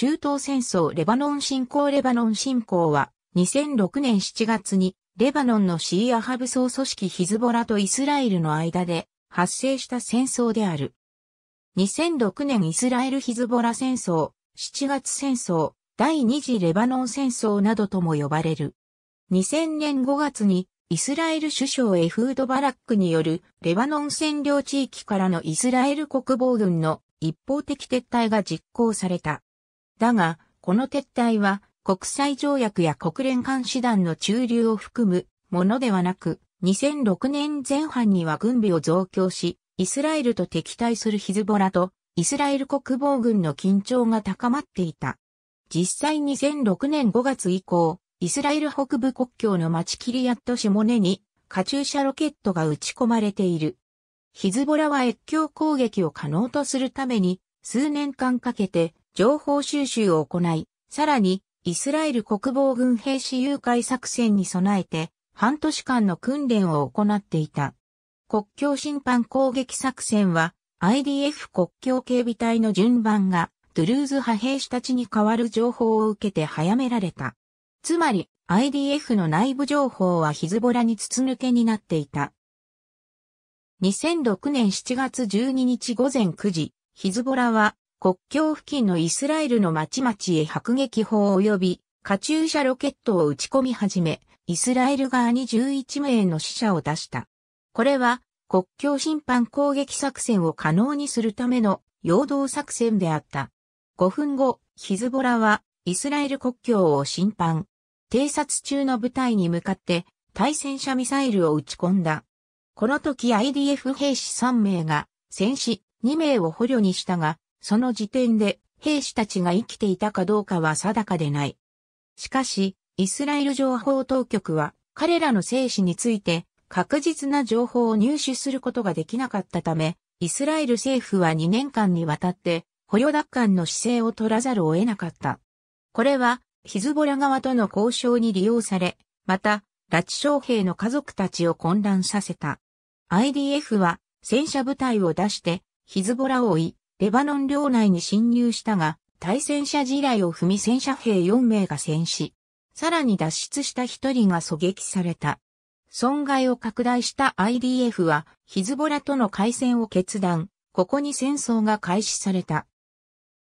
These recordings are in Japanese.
中東戦争レバノン侵攻レバノン侵攻は2006年7月にレバノンのシーア派武装組織ヒズボラとイスラエルの間で発生した戦争である。2006年イスラエルヒズボラ戦争、7月戦争、第二次レバノン戦争などとも呼ばれる。2000年5月にイスラエル首相エフード・バラックによるレバノン占領地域からのイスラエル国防軍の一方的撤退が実行された。だが、この撤退は国際条約や国連監視団の駐留を含むものではなく、2006年前半には軍備を増強し、イスラエルと敵対するヒズボラとイスラエル国防軍の緊張が高まっていた。実際2006年5月以降、イスラエル北部国境の町キリアットシモネにカチューシャロケットが撃ち込まれている。ヒズボラは越境攻撃を可能とするために数年間かけて情報収集を行い、さらに、イスラエル国防軍兵士誘拐作戦に備えて、半年間の訓練を行っていた。国境侵犯攻撃作戦は、IDF 国境警備隊の順番が、ドゥルーズ派兵士たちに代わる情報を受けて早められた。つまり、IDF の内部情報はヒズボラに筒抜けになっていた。2006年7月12日午前9時、ヒズボラは国境付近のイスラエルの町々へ迫撃砲及び、カチューシャロケットを撃ち込み始め、イスラエル側に11名の死者を出した。これは、国境侵犯攻撃作戦を可能にするための陽動作戦であった。5分後、ヒズボラは、イスラエル国境を侵犯。偵察中の部隊に向かって、対戦車ミサイルを撃ち込んだ。この時 IDF 兵士3名が、戦死2名を捕虜にしたが、その時点で兵士たちが生きていたかどうかは定かでない。しかし、イスラエル情報当局は彼らの生死について確実な情報を入手することができなかったため、イスラエル政府は2年間にわたって捕虜奪還の姿勢を取らざるを得なかった。これはヒズボラ側との交渉に利用され、また、拉致将兵の家族たちを混乱させた。IDF は戦車部隊を出してヒズボラを追い、レバノン領内に侵入したが、対戦車地雷を踏み戦車兵4名が戦死。さらに脱出した1人が狙撃された。損害を拡大した IDF は、ヒズボラとの海戦を決断、ここに戦争が開始された。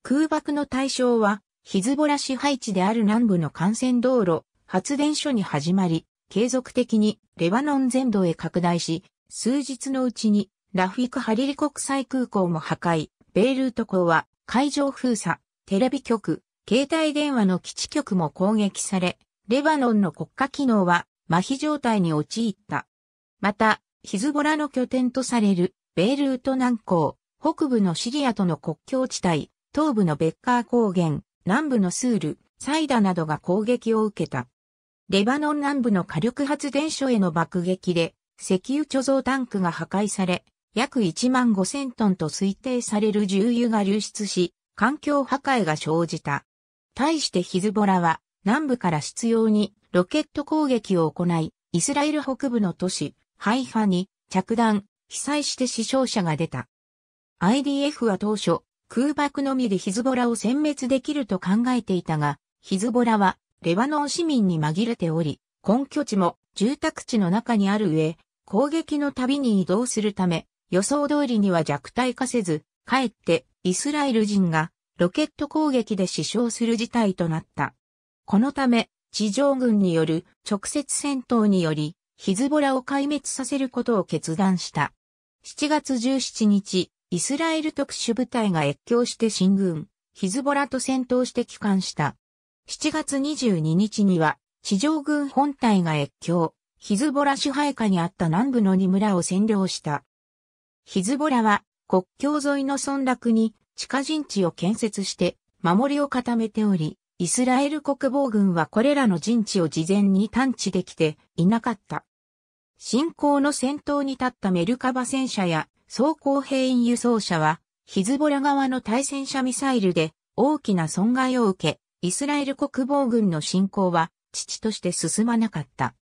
空爆の対象は、ヒズボラ支配地である南部の幹線道路、発電所に始まり、継続的にレバノン全土へ拡大し、数日のうちにラフィク・ハリリ国際空港も破壊、ベイルート港は海上封鎖、テレビ局、携帯電話の基地局も攻撃され、レバノンの国家機能は麻痺状態に陥った。また、ヒズボラの拠点とされるベイルート南港、北部のシリアとの国境地帯、東部のベッカー高原、南部のスール、サイダなどが攻撃を受けた。レバノン南部の火力発電所への爆撃で石油貯蔵タンクが破壊され、約1万5千トンと推定される重油が流出し、環境破壊が生じた。対してヒズボラは南部から執拗にロケット攻撃を行い、イスラエル北部の都市ハイファに着弾、被災して死傷者が出た。IDF は当初、空爆のみでヒズボラを殲滅できると考えていたが、ヒズボラはレバノン市民に紛れており、根拠地も住宅地の中にある上、攻撃の度に移動するため、予想通りには弱体化せず、かえってイスラエル人がロケット攻撃で死傷する事態となった。このため、地上軍による直接戦闘により、ヒズボラを壊滅させることを決断した。7月17日、イスラエル特殊部隊が越境して進軍、ヒズボラと戦闘して帰還した。7月22日には、地上軍本隊が越境、ヒズボラ支配下にあった南部の2村を占領した。ヒズボラは国境沿いの村落に地下陣地を建設して守りを固めており、イスラエル国防軍はこれらの陣地を事前に探知できていなかった。侵攻の先頭に立ったメルカバ戦車や装甲兵員輸送車は、ヒズボラ側の対戦車ミサイルで大きな損害を受け、イスラエル国防軍の侵攻は父として進まなかった。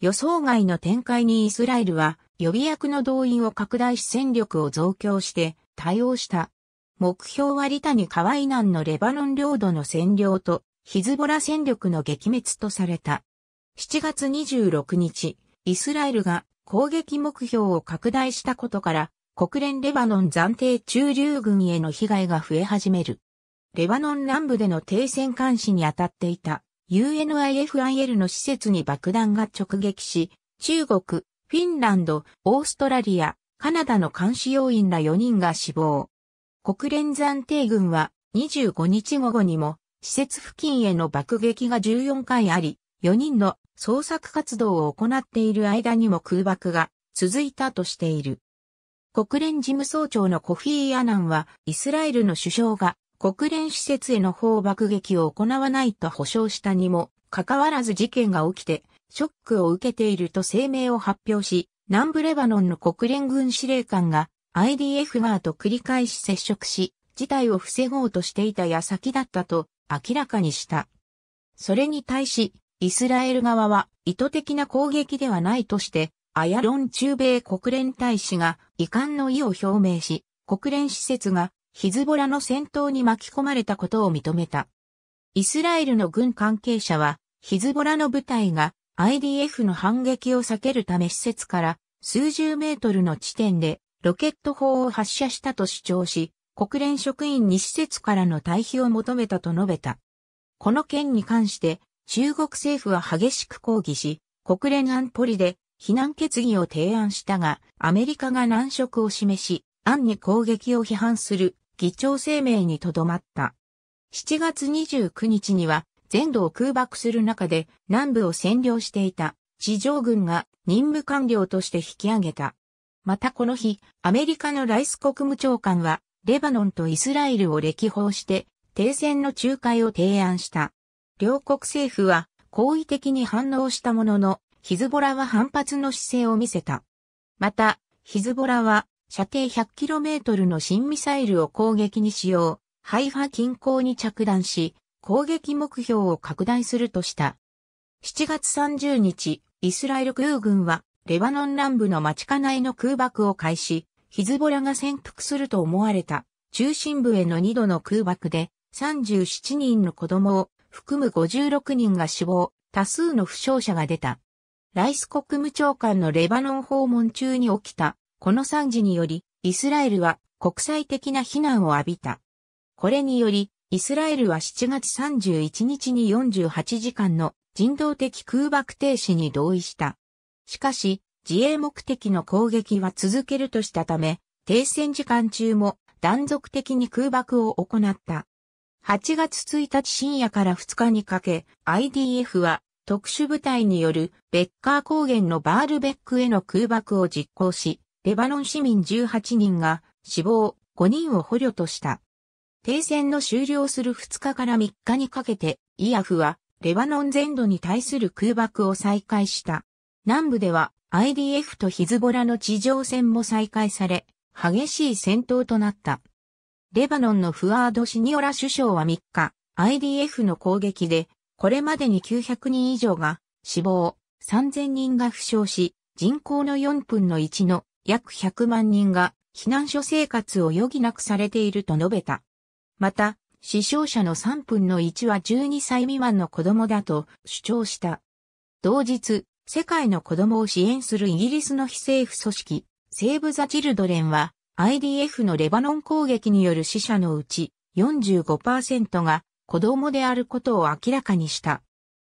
予想外の展開にイスラエルは予備役の動員を拡大し戦力を増強して対応した。目標はリタニカワインのレバノン領土の占領とヒズボラ戦力の撃滅とされた。7月26日、イスラエルが攻撃目標を拡大したことから国連レバノン暫定駐留軍への被害が増え始める。レバノン南部での停戦監視に当たっていた UNIFIL の施設に爆弾が直撃し、中国、フィンランド、オーストラリア、カナダの監視要員ら4人が死亡。国連暫定軍は25日午後にも施設付近への爆撃が14回あり、4人の捜索活動を行っている間にも空爆が続いたとしている。国連事務総長のコフィー・アナンは、イスラエルの首相が国連施設への砲爆撃を行わないと保証したにも、かかわらず事件が起きて、ショックを受けていると声明を発表し、南部レバノンの国連軍司令官が IDF 側と繰り返し接触し、事態を防ごうとしていた矢先だったと明らかにした。それに対し、イスラエル側は意図的な攻撃ではないとして、アヤロン中米国連大使が遺憾の意を表明し、国連施設がヒズボラの戦闘に巻き込まれたことを認めた。イスラエルの軍関係者は、ヒズボラの部隊が IDF の反撃を避けるため施設から数十メートルの地点でロケット砲を発射したと主張し、国連職員に施設からの退避を求めたと述べた。この件に関して中国政府は激しく抗議し、国連安保理で避難決議を提案したが、アメリカが難色を示し、暗に攻撃を批判する議長声明にとどまった。7月29日には全土を空爆する中で南部を占領していた地上軍が任務官僚として引き上げた。またこの日、アメリカのライス国務長官は、レバノンとイスラエルを歴訪して、停戦の仲介を提案した。両国政府は、好意的に反応したものの、ヒズボラは反発の姿勢を見せた。また、ヒズボラは、射程 100km の新ミサイルを攻撃に使用、ハイファ近郊に着弾し、攻撃目標を拡大するとした。7月30日、イスラエル空軍は、レバノン南部の街家内の空爆を開始、ヒズボラが潜伏すると思われた、中心部への2度の空爆で、37人の子供を含む56人が死亡、多数の負傷者が出た。ライス国務長官のレバノン訪問中に起きた、この惨事により、イスラエルは国際的な非難を浴びた。これにより、イスラエルは7月31日に48時間の人道的空爆停止に同意した。しかし、自衛目的の攻撃は続けるとしたため、停戦時間中も断続的に空爆を行った。8月1日深夜から2日にかけ、IDF は特殊部隊によるベッカー高原のバールベックへの空爆を実行し、レバノン市民18人が死亡、5人を捕虜とした。停戦の終了する2日から3日にかけて、イアフは、レバノン全土に対する空爆を再開した。南部では、IDF とヒズボラの地上戦も再開され、激しい戦闘となった。レバノンのフワード・シニオラ首相は3日、IDF の攻撃で、これまでに900人以上が死亡、3000人が負傷し、人口の4分の1の約100万人が避難所生活を余儀なくされていると述べた。また、死傷者の3分の1は12歳未満の子供だと主張した。同日、世界の子供を支援するイギリスの非政府組織、セーブ・ザ・チルドレンは、IDF のレバノン攻撃による死者のうち45%が子供であることを明らかにした。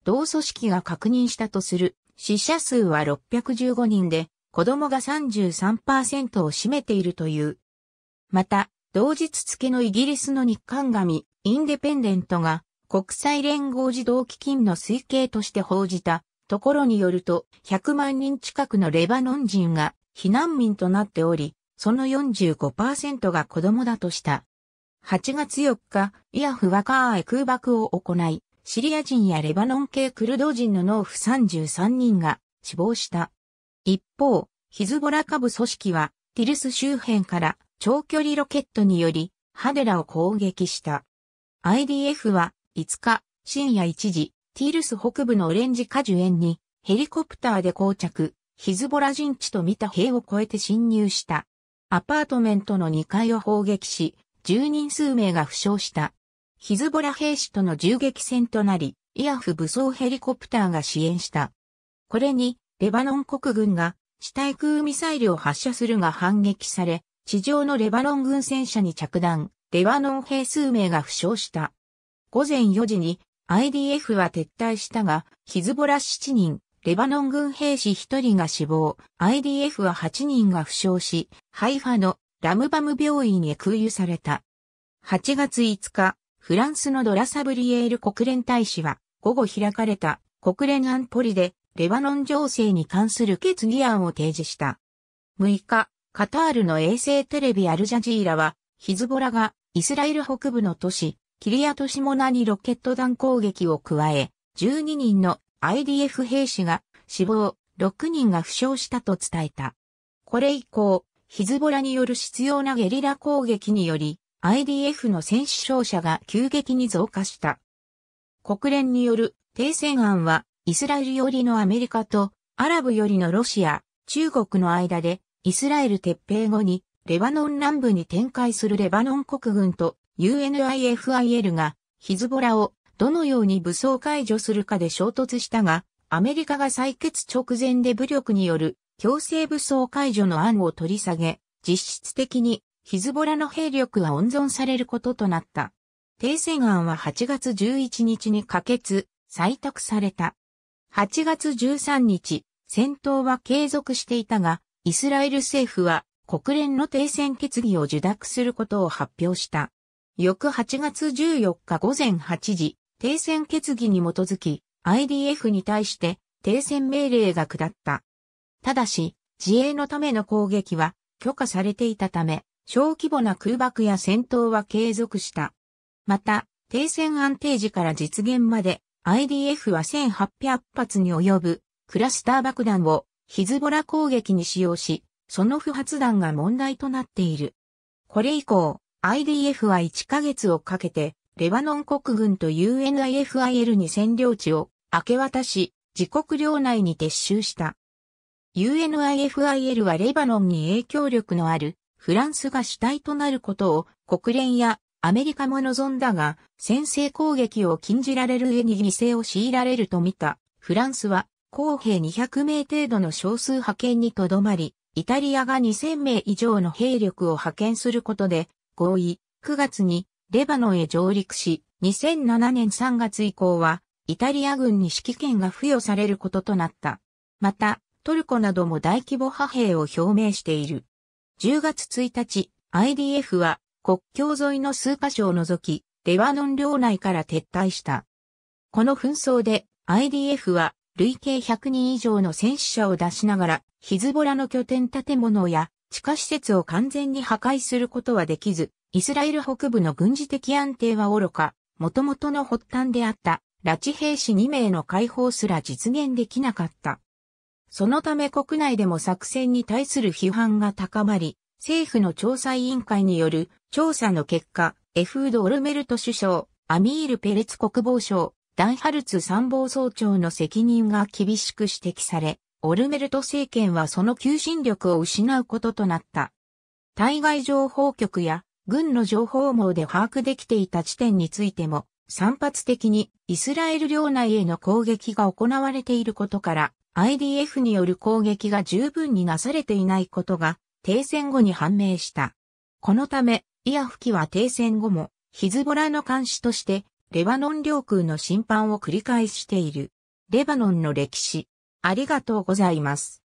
同組織が確認したとする死者数は615人で、子供が33%を占めているという。また、同日付のイギリスの日刊紙、インデペンデントが、国際連合児童基金の推計として報じたところによると、100万人近くのレバノン人が避難民となっており、その45%が子供だとした。8月4日、イアフワカーへ空爆を行い、シリア人やレバノン系クルド人の農夫33人が死亡した。一方、ヒズボラ株組織は、ティルス周辺から長距離ロケットにより、ハデラを攻撃した。IDF は5日深夜1時、ティールス北部のオレンジ果樹園にヘリコプターで降着、ヒズボラ陣地と見た兵を越えて侵入した。アパートメントの2階を砲撃し、住人数名が負傷した。ヒズボラ兵士との銃撃戦となり、イアフ武装ヘリコプターが支援した。これに、レバノン国軍が地対空ミサイルを発射するが反撃され、地上のレバノン軍戦車に着弾、レバノン兵数名が負傷した。午前4時に IDF は撤退したが、ヒズボラ7人、レバノン軍兵士1人が死亡、IDF は8人が負傷し、ハイファのラムバム病院へ空輸された。8月5日、フランスのドラサブリエール国連大使は、午後開かれた国連安保理でレバノン情勢に関する決議案を提示した。6日、カタールの衛星テレビアルジャジーラは、ヒズボラがイスラエル北部の都市、キリアトシモナにロケット弾攻撃を加え、12人の IDF 兵士が死亡、6人が負傷したと伝えた。これ以降、ヒズボラによる必要なゲリラ攻撃により、IDF の戦死傷者が急激に増加した。国連による停戦案は、イスラエル寄りのアメリカと、アラブ寄りのロシア、中国の間で、イスラエル撤兵後に、レバノン南部に展開するレバノン国軍と UNIFIL がヒズボラをどのように武装解除するかで衝突したが、アメリカが採決直前で武力による強制武装解除の案を取り下げ、実質的にヒズボラの兵力は温存されることとなった。停戦案は8月11日に可決、採択された。8月13日、戦闘は継続していたが、イスラエル政府は国連の停戦決議を受諾することを発表した。翌8月14日午前8時、停戦決議に基づき IDF に対して停戦命令が下った。ただし、自衛のための攻撃は許可されていたため、小規模な空爆や戦闘は継続した。また、停戦安定時から実現まで IDF は1800発に及ぶクラスター爆弾をヒズボラ攻撃に使用し、その不発弾が問題となっている。これ以降、IDF は1ヶ月をかけて、レバノン国軍と UNIFIL に占領地を明け渡し、自国領内に撤収した。UNIFIL はレバノンに影響力のあるフランスが主体となることを国連やアメリカも望んだが、先制攻撃を禁じられる上に犠牲を強いられると見た。フランスは公兵200名程度の少数派遣にとどまり、イタリアが2000名以上の兵力を派遣することで、合意、9月にレバノンへ上陸し、2007年3月以降は、イタリア軍に指揮権が付与されることとなった。また、トルコなども大規模派兵を表明している。10月1日、IDF は国境沿いの数カ所を除き、レバノン領内から撤退した。この紛争で IDF は累計100人以上の戦死者を出しながら、ヒズボラの拠点建物や地下施設を完全に破壊することはできず、イスラエル北部の軍事的安定は愚か、元々の発端であった拉致兵士2名の解放すら実現できなかった。そのため国内でも作戦に対する批判が高まり、政府の調査委員会による調査の結果、エフード・オルメルト首相、アミール・ペレツ国防相、ダンハルツ参謀総長の責任が厳しく指摘され、オルメルト政権はその求心力を失うこととなった。対外情報局や軍の情報網で把握できていた地点についても、散発的にイスラエル領内への攻撃が行われていることから、IDF による攻撃が十分になされていないことが、停戦後に判明した。このため、イアフキは停戦後も、ヒズボラの監視として、レバノン領空の侵犯を繰り返している。レバノンの歴史。ありがとうございます。